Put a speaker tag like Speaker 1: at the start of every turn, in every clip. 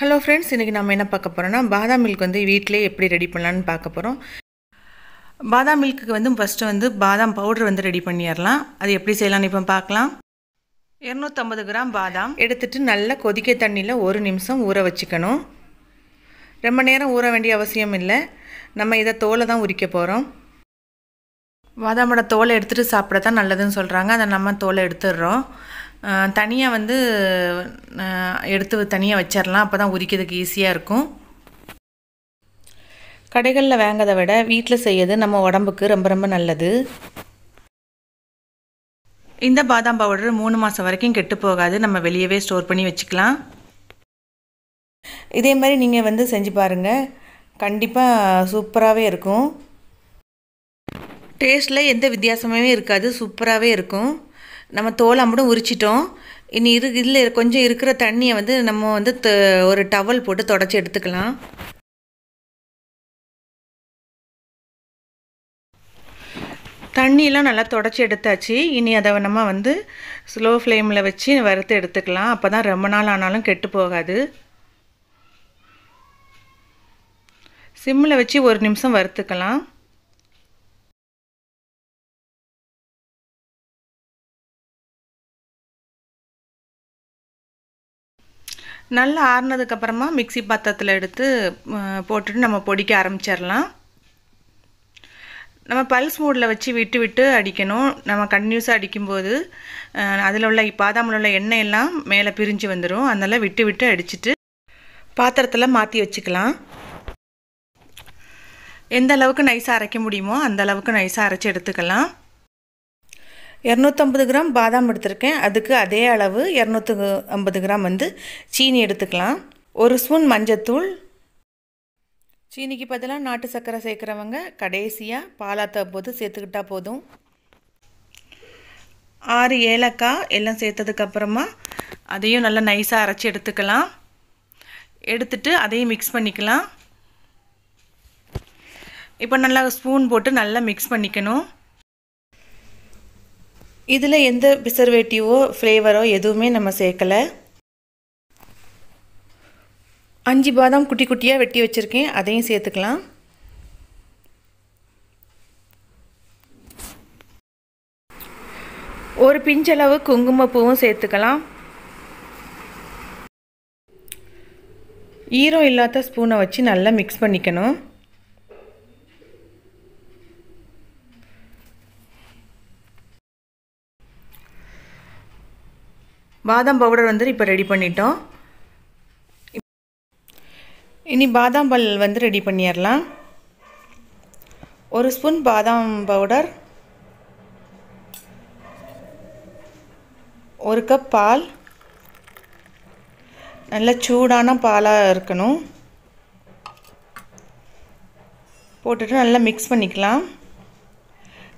Speaker 1: hello friends இன்றைக்கி நம்ம என்ன பார்க்க போகிறோன்னா பாதாம் மில்க் வந்து வீட்டிலே எப்படி ரெடி பண்ணலான்னு பார்க்க போகிறோம் பாதாம் மில்க்கு வந்து ஃபஸ்ட்டு வந்து பாதாம் பவுடர் வந்து ரெடி பண்ணிடலாம் அது எப்படி செய்யலாம்னு இப்போ பார்க்கலாம் இரநூத்தம்பது கிராம் பாதாம் எடுத்துகிட்டு நல்லா கொதிக்க தண்ணியில் ஒரு நிமிஷம் ஊற வச்சுக்கணும் ரொம்ப நேரம் ஊற வேண்டிய அவசியம் இல்லை நம்ம இதை தோலை தான் உரிக்க போகிறோம் பாதாமோட தோலை எடுத்துகிட்டு சாப்பிட தான் நல்லதுன்னு சொல்கிறாங்க அதை நம்ம தோலை எடுத்துடுறோம் தனியாக வந்து எடுத்து தனியாக வச்சிடலாம் அப்போ தான் உரிக்கிறதுக்கு ஈஸியாக இருக்கும் கடைகளில் வாங்கதை விட வீட்டில் செய்யறது நம்ம உடம்புக்கு ரொம்ப ரொம்ப நல்லது இந்த பாதாம் பவுடர் மூணு மாதம் வரைக்கும் கெட்டு போகாது நம்ம வெளியவே ஸ்டோர் பண்ணி வச்சுக்கலாம் இதே மாதிரி நீங்கள் வந்து செஞ்சு பாருங்கள் கண்டிப்பாக சூப்பராகவே இருக்கும் டேஸ்ட்டில் எந்த வித்தியாசமே இருக்காது சூப்பராகவே இருக்கும் நம்ம தோலாம்படும் உரிச்சிட்டோம் இனி இரு இதில் கொஞ்சம் இருக்கிற தண்ணியை வந்து நம்ம வந்து ஒரு டவல் போட்டு தொடச்சி எடுத்துக்கலாம் தண்ணியெலாம் நல்லா தொடச்சி எடுத்தாச்சு இனி அதை நம்ம வந்து ஸ்லோ ஃப்ளேமில் வச்சு வறுத்து எடுத்துக்கலாம் அப்போ தான் ரொம்ப நாள் ஆனாலும் கெட்டு போகாது சிம்மில் வச்சு ஒரு நிமிஷம் வறுத்துக்கலாம் நல்லா ஆறுனதுக்கப்புறமா மிக்சி பாத்திரத்தில் எடுத்து போட்டுட்டு நம்ம பொடிக்க ஆரம்பிச்சிடலாம் நம்ம பல்ஸ் மூடில் வச்சு விட்டு விட்டு அடிக்கணும் நம்ம கண்டினியூஸாக அடிக்கும்போது அதில் உள்ள பாதாமில் உள்ள எண்ணெய் எல்லாம் மேலே பிரிஞ்சு வந்துடும் அதனால் விட்டு விட்டு அடிச்சுட்டு பாத்திரத்தில் மாற்றி வச்சுக்கலாம் எந்த அளவுக்கு நைஸாக அரைக்க முடியுமோ அந்த அளவுக்கு நைஸாக அரைச்சி எடுத்துக்கலாம் இரநூத்தம்பது கிராம் பாதாம் எடுத்திருக்கேன் அதுக்கு அதே அளவு இரநூத்து ஐம்பது கிராம் வந்து சீனி எடுத்துக்கலாம் ஒரு ஸ்பூன் மஞ்சத்தூள் சீனிக்கு பதிலாக நாட்டு சர்க்கரை சேர்க்குறவங்க கடைசியாக பாலாத்த போது சேர்த்துக்கிட்டால் போதும் ஆறு ஏலக்காய் எல்லாம் சேர்த்ததுக்கப்புறமா அதையும் நல்லா நைஸாக அரைச்சி எடுத்துக்கலாம் எடுத்துட்டு அதையும் மிக்ஸ் பண்ணிக்கலாம் இப்போ நல்லா ஸ்பூன் போட்டு நல்லா மிக்ஸ் பண்ணிக்கணும் இதில் எந்த ப்ரிசர்வேட்டிவோ ஃப்ளேவரோ எதுவுமே நம்ம சேர்க்கலை அஞ்சு பாதாம் குட்டி குட்டியாக வெட்டி வச்சுருக்கேன் அதையும் சேர்த்துக்கலாம் ஒரு பிஞ்சளவு குங்குமப்பூவும் சேர்த்துக்கலாம் ஈரம் இல்லாத ஸ்பூனை வச்சு நல்லா மிக்ஸ் பண்ணிக்கணும் பாதாம் பவுடர் வந்து இப்போ ரெடி பண்ணிட்டோம் இனி பாதாம் பல் வந்து ரெடி பண்ணிடலாம் ஒரு ஸ்பூன் பாதாம் பவுடர் ஒரு கப் பால் நல்ல சூடான பாலாக இருக்கணும் போட்டுட்டு நல்லா மிக்ஸ் பண்ணிக்கலாம்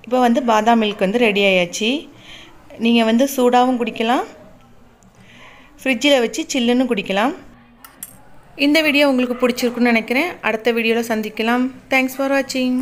Speaker 1: இப்போ வந்து பாதாம் மில்க் வந்து ரெடி ஆயாச்சு நீங்கள் வந்து சூடாகவும் குடிக்கலாம் ஃப்ரிட்ஜில் வச்சு சில்லுன்னு குடிக்கலாம் இந்த வீடியோ உங்களுக்கு பிடிச்சிருக்குன்னு நினைக்கிறேன் அடுத்த வீடியோவில் சந்திக்கலாம் தேங்க்ஸ் ஃபார் வாட்சிங்